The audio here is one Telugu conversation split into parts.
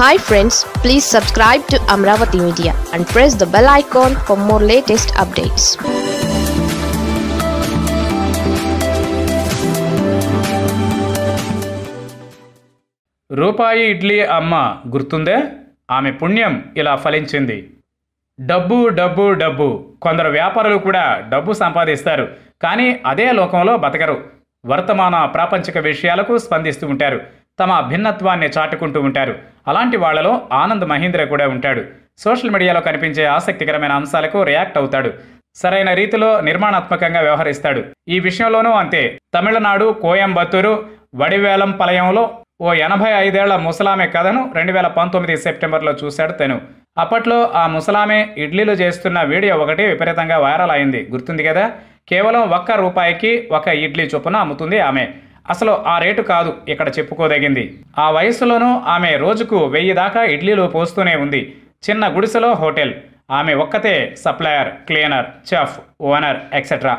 hi friends please subscribe to Amaravati media and press the bell icon for more latest updates రూపాయి ఇడ్లీ అమ్మ గుర్తుందే ఆమె పుణ్యం ఇలా ఫలించింది డబ్బు డబ్బు డబ్బు కొందరు వ్యాపారులు కూడా డబ్బు సంపాదిస్తారు కానీ అదే లోకంలో బతకరు వర్తమాన ప్రాపంచిక విషయాలకు స్పందిస్తూ ఉంటారు తమ భిన్నత్వాన్ని చాటుకుంటూ ఉంటారు అలాంటి వాళ్లలో ఆనంద్ మహీంద్ర కూడా ఉంటాడు సోషల్ మీడియాలో కనిపించే ఆసక్తికరమైన అంశాలకు రియాక్ట్ అవుతాడు సరైన రీతిలో నిర్మాణాత్మకంగా వ్యవహరిస్తాడు ఈ విషయంలోనూ అంతే తమిళనాడు కోయంబత్తూరు వడివేలం పలయంలో ఓ ఎనభై ఐదేళ్ల ముసలామె కథను రెండు వేల పంతొమ్మిది సెప్టెంబర్లో చూశాడు తను అప్పట్లో ఆ ముసలామె ఇడ్లీలు చేస్తున్న వీడియో ఒకటి విపరీతంగా వైరల్ అయింది గుర్తుంది కదా కేవలం ఒక్క రూపాయికి ఒక ఇడ్లీ చొప్పున అమ్ముతుంది ఆమె అసలు ఆ రేటు కాదు ఇక్కడ చెప్పుకోదగింది ఆ వయస్సులోనూ ఆమె రోజుకు వెయ్యి దాకా ఇడ్లీలు పోస్తూనే ఉంది చిన్న గుడిసెలో హోటల్ ఆమె ఒక్కతే supplier cleaner chef owner etcetera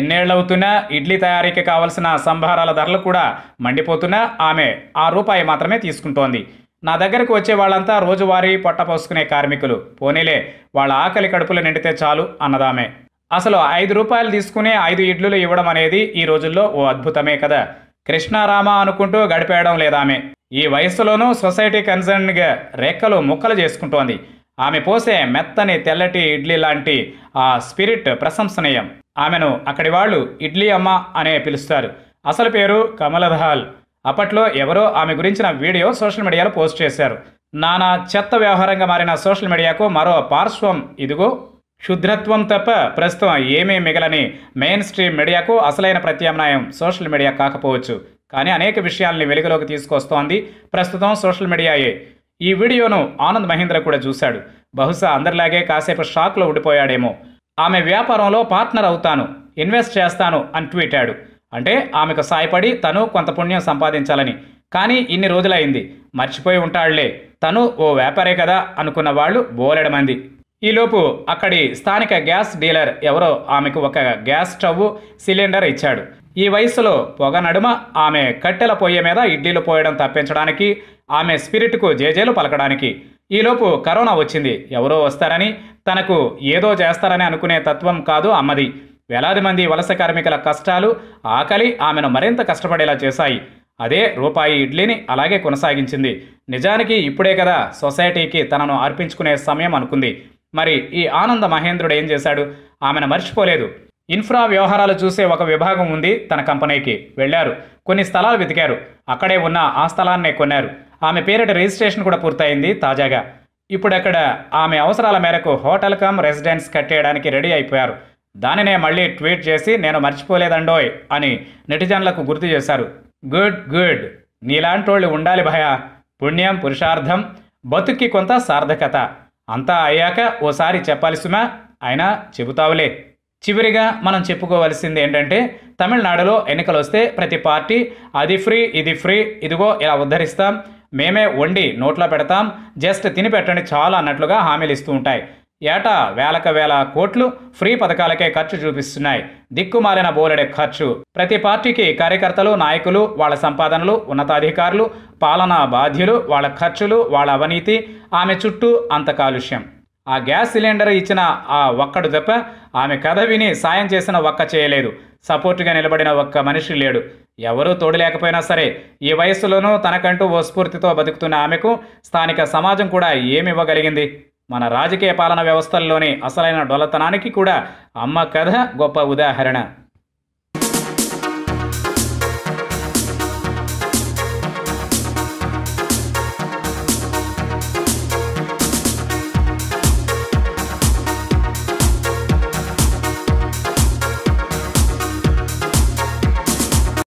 ఎన్నేళ్లవుతున్నా ఇడ్లీ తయారీకి కావలసిన సంభారాల ధరలు కూడా మండిపోతున్నా ఆమె ఆ రూపాయి మాత్రమే తీసుకుంటోంది నా దగ్గరకు వచ్చే వాళ్ళంతా రోజువారీ పొట్టపోసుకునే పోసుకునే కార్మికులు పోనీలే వాళ్ళ ఆకలి కడుపులు నిండితే చాలు అన్నదామే అసలు ఐదు రూపాయలు తీసుకునే ఐదు ఇడ్లులు ఇవ్వడం అనేది ఈ రోజుల్లో ఓ అద్భుతమే కదా కృష్ణారామ అనుకుంటూ గడిపేయడం లేదామె ఈ వయసులోనూ సొసైటీ కన్సర్న్గా రెక్కలు ముక్కలు చేసుకుంటోంది ఆమె పోసే మెత్తని తెల్లటి ఇడ్లీ లాంటి ఆ స్పిరిట్ ప్రశంసనీయం ఆమెను అక్కడి వాళ్ళు ఇడ్లీ అమ్మ అనే పిలుస్తారు అసలు పేరు కమలదహాల్ అప్పట్లో ఎవరో ఆమె గురించిన వీడియో సోషల్ మీడియాలో పోస్ట్ చేశారు నానా చెత్త వ్యవహారంగా మారిన సోషల్ మీడియాకు మరో పార్శ్వం ఇదిగో క్షుద్రత్వం తప్ప ప్రస్తుతం ఏమీ మిగలని మెయిన్ స్ట్రీమ్ మీడియాకు అసలైన ప్రత్యామ్నాయం సోషల్ మీడియా కాకపోవచ్చు కానీ అనేక విషయాల్ని వెలుగులోకి తీసుకొస్తోంది ప్రస్తుతం సోషల్ మీడియాయే ఈ వీడియోను ఆనంద్ మహీంద్ర కూడా చూశాడు బహుశా అందరిలాగే కాసేపు షాక్లో ఉండిపోయాడేమో ఆమె వ్యాపారంలో పార్ట్నర్ అవుతాను ఇన్వెస్ట్ చేస్తాను అని ట్వీటాడు అంటే ఆమెకు సాయపడి తను కొంత పుణ్యం సంపాదించాలని కానీ ఇన్ని రోజులైంది మర్చిపోయి ఉంటాళ్లే తను ఓ వ్యాపారే కదా అనుకున్న వాళ్ళు బోలెడమంది ఈలోపు అక్కడి స్థానిక గ్యాస్ డీలర్ ఎవరో ఆమెకు ఒక గ్యాస్ స్టవ్ సిలిండర్ ఇచ్చాడు ఈ వయసులో పొగ నడుమ ఆమె కట్టెల పొయ్యి మీద ఇడ్లీలు పోయడం తప్పించడానికి ఆమె స్పిరిట్కు జేజేలు పలకడానికి ఈలోపు కరోనా వచ్చింది ఎవరో వస్తారని తనకు ఏదో చేస్తారని అనుకునే తత్వం కాదు అమ్మది వేలాది మంది వలస కార్మికుల కష్టాలు ఆకలి ఆమెను మరింత కష్టపడేలా చేశాయి అదే రూపాయి ఇడ్లీని అలాగే కొనసాగించింది నిజానికి ఇప్పుడే కదా సొసైటీకి తనను అర్పించుకునే సమయం అనుకుంది మరి ఈ ఆనంద మహేంద్రుడు ఏం చేశాడు ఆమెను మర్చిపోలేదు ఇన్ఫ్రా వ్యవహారాలు చూసే ఒక విభాగం ఉంది తన కంపెనీకి వెళ్ళారు కొన్ని స్థలాలు వెతికారు అక్కడే ఉన్న ఆ స్థలాన్నే కొన్నారు ఆమె పేరిట రిజిస్ట్రేషన్ కూడా పూర్తయింది తాజాగా ఇప్పుడు అక్కడ ఆమె అవసరాల మేరకు హోటల్ కమ్ రెసిడెన్స్ కట్టేయడానికి రెడీ అయిపోయారు దానినే మళ్ళీ ట్వీట్ చేసి నేను మర్చిపోలేదండోయ్ అని నెటిజన్లకు గుర్తు చేశారు గుడ్ గుడ్ నీలాంటోళ్ళు ఉండాలి భయ పుణ్యం పురుషార్థం బతుక్కి కొంత సార్థకత అంతా అయ్యాక ఓసారి చెప్పాలి సుమా అయినా చెబుతావులే చివరిగా మనం చెప్పుకోవలసింది ఏంటంటే తమిళనాడులో ఎన్నికలు వస్తే ప్రతి పార్టీ అది ఫ్రీ ఇది ఫ్రీ ఇదిగో ఇలా ఉద్ధరిస్తాం మేమే వండి నోట్లో పెడతాం జస్ట్ తిని పెట్టండి చాలా అన్నట్లుగా హామీలు ఇస్తూ ఉంటాయి ఏటా వేలక వేల కోట్లు ఫ్రీ పథకాలకే ఖర్చు చూపిస్తున్నాయి దిక్కుమాలిన బోలెడే ఖర్చు ప్రతి పార్టీకి కార్యకర్తలు నాయకులు వాళ్ళ సంపాదనలు ఉన్నతాధికారులు పాలనా బాధ్యులు వాళ్ళ ఖర్చులు వాళ్ళ అవినీతి ఆమె చుట్టూ అంత కాలుష్యం ఆ గ్యాస్ సిలిండర్ ఇచ్చిన ఆ ఒక్కడు తప్ప ఆమె కథ విని సాయం చేసిన ఒక్క చేయలేదు సపోర్టుగా నిలబడిన ఒక్క మనిషి లేడు ఎవరూ తోడలేకపోయినా సరే ఈ వయస్సులోనూ తనకంటూ ఓ స్ఫూర్తితో బతుకుతున్న ఆమెకు స్థానిక సమాజం కూడా ఏమివ్వగలిగింది మన రాజకీయ పాలన వ్యవస్థల్లోని అసలైన డొలతనానికి కూడా అమ్మ కథ గొప్ప ఉదాహరణ